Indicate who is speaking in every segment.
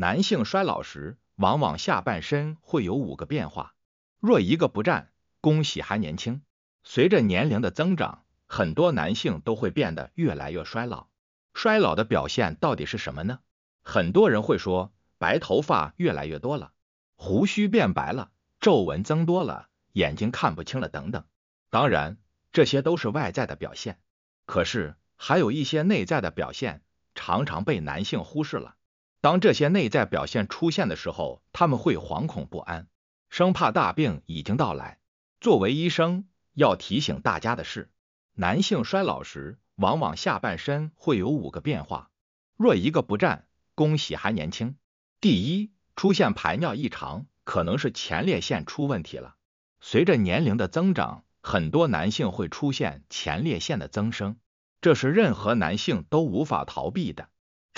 Speaker 1: 男性衰老时，往往下半身会有五个变化，若一个不占，恭喜还年轻。随着年龄的增长，很多男性都会变得越来越衰老。衰老的表现到底是什么呢？很多人会说，白头发越来越多了，胡须变白了，皱纹增多了，眼睛看不清了，等等。当然，这些都是外在的表现，可是还有一些内在的表现，常常被男性忽视了。当这些内在表现出现的时候，他们会惶恐不安，生怕大病已经到来。作为医生，要提醒大家的是，男性衰老时，往往下半身会有五个变化，若一个不占，恭喜还年轻。第一，出现排尿异常，可能是前列腺出问题了。随着年龄的增长，很多男性会出现前列腺的增生，这是任何男性都无法逃避的。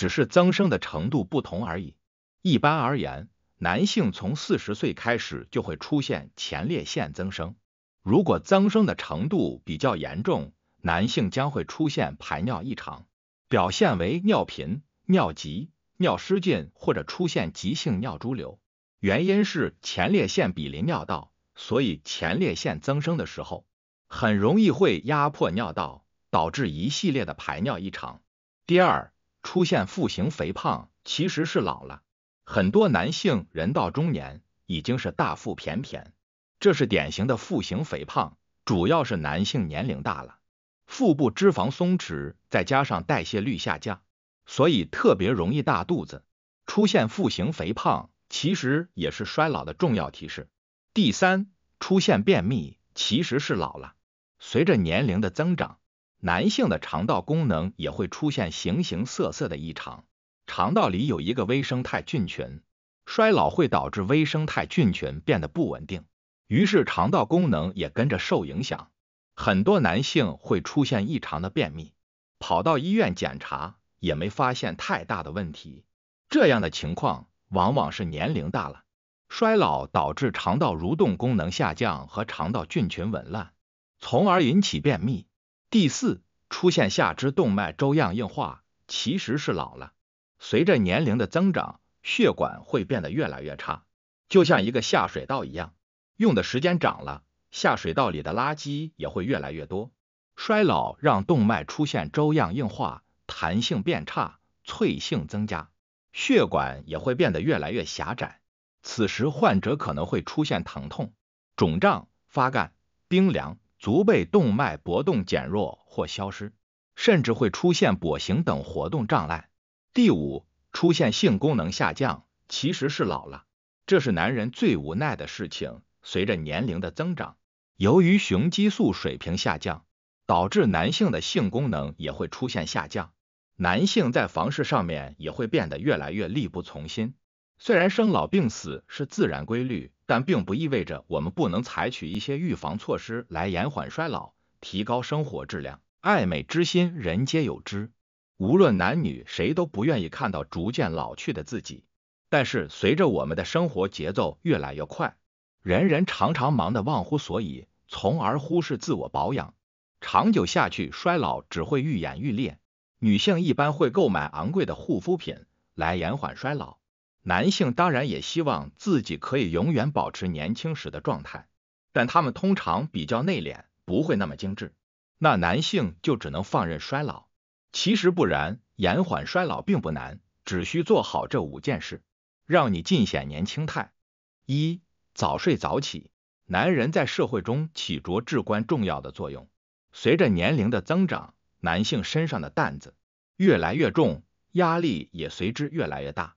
Speaker 1: 只是增生的程度不同而已。一般而言，男性从四十岁开始就会出现前列腺增生。如果增生的程度比较严重，男性将会出现排尿异常，表现为尿频、尿急、尿失禁或者出现急性尿潴留。原因是前列腺毗邻尿道，所以前列腺增生的时候，很容易会压迫尿道，导致一系列的排尿异常。第二。出现腹型肥胖其实是老了，很多男性人到中年已经是大腹便便，这是典型的腹型肥胖，主要是男性年龄大了，腹部脂肪松弛，再加上代谢率下降，所以特别容易大肚子。出现腹型肥胖其实也是衰老的重要提示。第三，出现便秘其实是老了，随着年龄的增长。男性的肠道功能也会出现形形色色的异常。肠道里有一个微生态菌群，衰老会导致微生态菌群变得不稳定，于是肠道功能也跟着受影响。很多男性会出现异常的便秘，跑到医院检查也没发现太大的问题。这样的情况往往是年龄大了，衰老导致肠道蠕动功能下降和肠道菌群紊乱，从而引起便秘。第四，出现下肢动脉粥样硬化，其实是老了。随着年龄的增长，血管会变得越来越差，就像一个下水道一样，用的时间长了，下水道里的垃圾也会越来越多。衰老让动脉出现粥样硬化，弹性变差，脆性增加，血管也会变得越来越狭窄。此时患者可能会出现疼痛、肿胀、发干、冰凉。足背动脉搏动减弱或消失，甚至会出现跛行等活动障碍。第五，出现性功能下降，其实是老了，这是男人最无奈的事情。随着年龄的增长，由于雄激素水平下降，导致男性的性功能也会出现下降，男性在房事上面也会变得越来越力不从心。虽然生老病死是自然规律。但并不意味着我们不能采取一些预防措施来延缓衰老，提高生活质量。爱美之心，人皆有之。无论男女，谁都不愿意看到逐渐老去的自己。但是随着我们的生活节奏越来越快，人人常常忙得忘乎所以，从而忽视自我保养。长久下去，衰老只会愈演愈烈。女性一般会购买昂贵的护肤品来延缓衰老。男性当然也希望自己可以永远保持年轻时的状态，但他们通常比较内敛，不会那么精致。那男性就只能放任衰老？其实不然，延缓衰老并不难，只需做好这五件事，让你尽显年轻态。一、早睡早起。男人在社会中起着至关重要的作用，随着年龄的增长，男性身上的担子越来越重，压力也随之越来越大。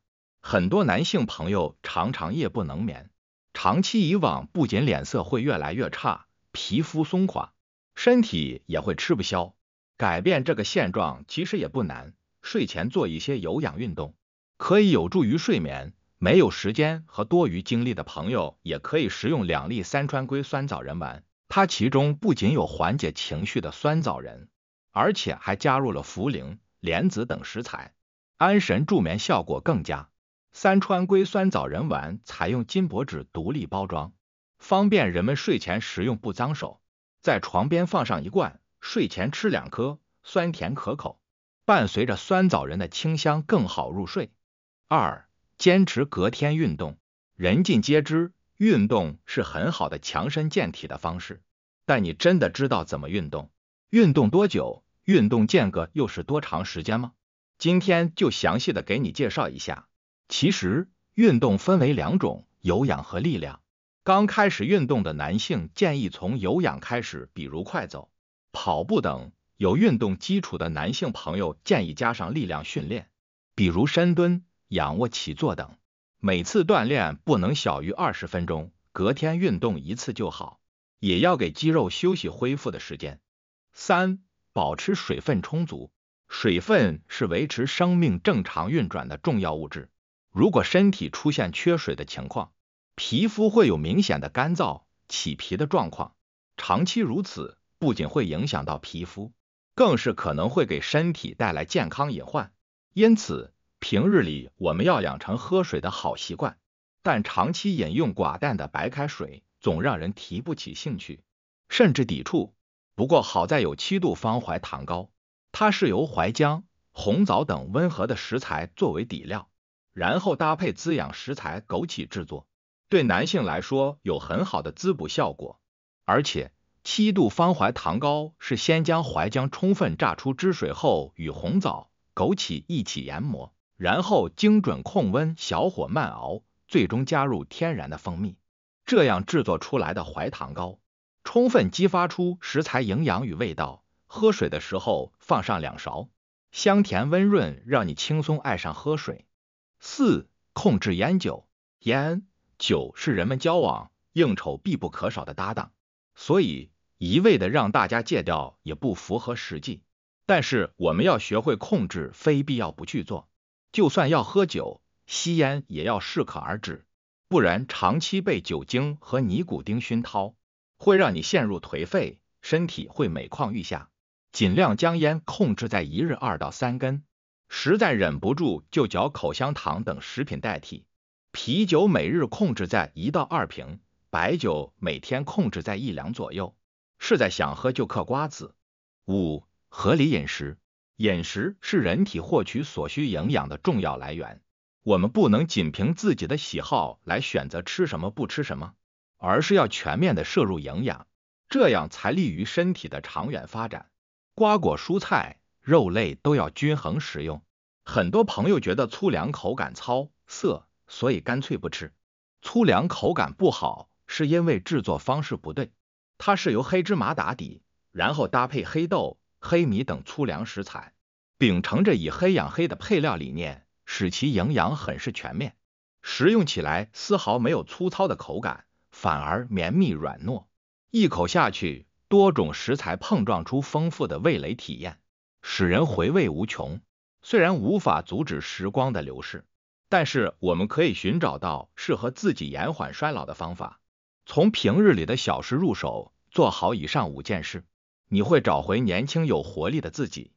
Speaker 1: 很多男性朋友常常夜不能眠，长期以往不仅脸色会越来越差，皮肤松垮，身体也会吃不消。改变这个现状其实也不难，睡前做一些有氧运动可以有助于睡眠。没有时间和多余精力的朋友也可以食用两粒三川龟酸枣仁丸，它其中不仅有缓解情绪的酸枣仁，而且还加入了茯苓、莲子等食材，安神助眠效果更佳。三川龟酸枣仁丸采用金箔纸独立包装，方便人们睡前食用不脏手，在床边放上一罐，睡前吃两颗，酸甜可口，伴随着酸枣仁的清香更好入睡。二、坚持隔天运动，人尽皆知，运动是很好的强身健体的方式。但你真的知道怎么运动？运动多久？运动间隔又是多长时间吗？今天就详细的给你介绍一下。其实，运动分为两种，有氧和力量。刚开始运动的男性建议从有氧开始，比如快走、跑步等；有运动基础的男性朋友建议加上力量训练，比如深蹲、仰卧起坐等。每次锻炼不能小于二十分钟，隔天运动一次就好，也要给肌肉休息恢复的时间。三、保持水分充足，水分是维持生命正常运转的重要物质。如果身体出现缺水的情况，皮肤会有明显的干燥、起皮的状况。长期如此，不仅会影响到皮肤，更是可能会给身体带来健康隐患。因此，平日里我们要养成喝水的好习惯。但长期饮用寡淡的白开水，总让人提不起兴趣，甚至抵触。不过好在有七度方槐糖膏，它是由槐姜、红枣等温和的食材作为底料。然后搭配滋养食材枸杞制作，对男性来说有很好的滋补效果。而且七度方槐糖膏是先将淮浆充分榨出汁水后，与红枣、枸杞一起研磨，然后精准控温小火慢熬，最终加入天然的蜂蜜，这样制作出来的槐糖膏，充分激发出食材营养与味道。喝水的时候放上两勺，香甜温润，让你轻松爱上喝水。四、控制烟酒。烟酒是人们交往、应酬必不可少的搭档，所以一味的让大家戒掉也不符合实际。但是我们要学会控制，非必要不去做。就算要喝酒、吸烟，也要适可而止，不然长期被酒精和尼古丁熏陶，会让你陷入颓废，身体会每况愈下。尽量将烟控制在一日二到三根。实在忍不住就嚼口香糖等食品代替。啤酒每日控制在一到二瓶，白酒每天控制在一两左右。实在想喝就嗑瓜子。五、合理饮食。饮食是人体获取所需营养的重要来源。我们不能仅凭自己的喜好来选择吃什么不吃什么，而是要全面的摄入营养，这样才利于身体的长远发展。瓜果蔬菜。肉类都要均衡食用。很多朋友觉得粗粮口感糙涩，所以干脆不吃。粗粮口感不好，是因为制作方式不对。它是由黑芝麻打底，然后搭配黑豆、黑米等粗粮食材，秉承着以黑养黑的配料理念，使其营养很是全面。食用起来丝毫没有粗糙的口感，反而绵密软糯，一口下去，多种食材碰撞出丰富的味蕾体验。使人回味无穷。虽然无法阻止时光的流逝，但是我们可以寻找到适合自己延缓衰老的方法。从平日里的小事入手，做好以上五件事，你会找回年轻有活力的自己。